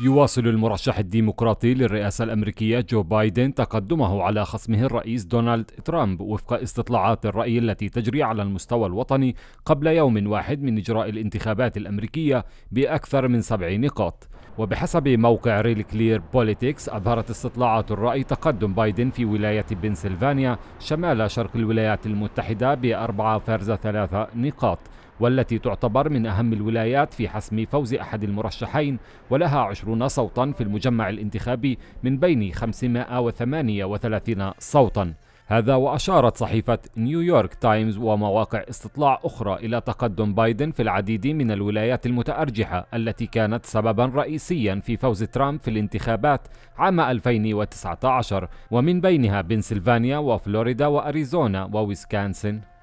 يواصل المرشح الديمقراطي للرئاسة الأمريكية جو بايدن تقدمه على خصمه الرئيس دونالد ترامب وفق استطلاعات الرأي التي تجري على المستوى الوطني قبل يوم واحد من إجراء الانتخابات الأمريكية بأكثر من سبع نقاط وبحسب موقع ريل كلير بوليتكس أظهرت استطلاعات الرأي تقدم بايدن في ولاية بنسلفانيا شمال شرق الولايات المتحدة بأربعة فارزة ثلاثة نقاط والتي تعتبر من أهم الولايات في حسم فوز أحد المرشحين ولها عشرون صوتا في المجمع الانتخابي من بين 538 صوتا هذا وأشارت صحيفة نيويورك تايمز ومواقع استطلاع أخرى إلى تقدم بايدن في العديد من الولايات المتأرجحة التي كانت سببا رئيسيا في فوز ترامب في الانتخابات عام 2019 ومن بينها بنسلفانيا وفلوريدا وأريزونا وويسكانسن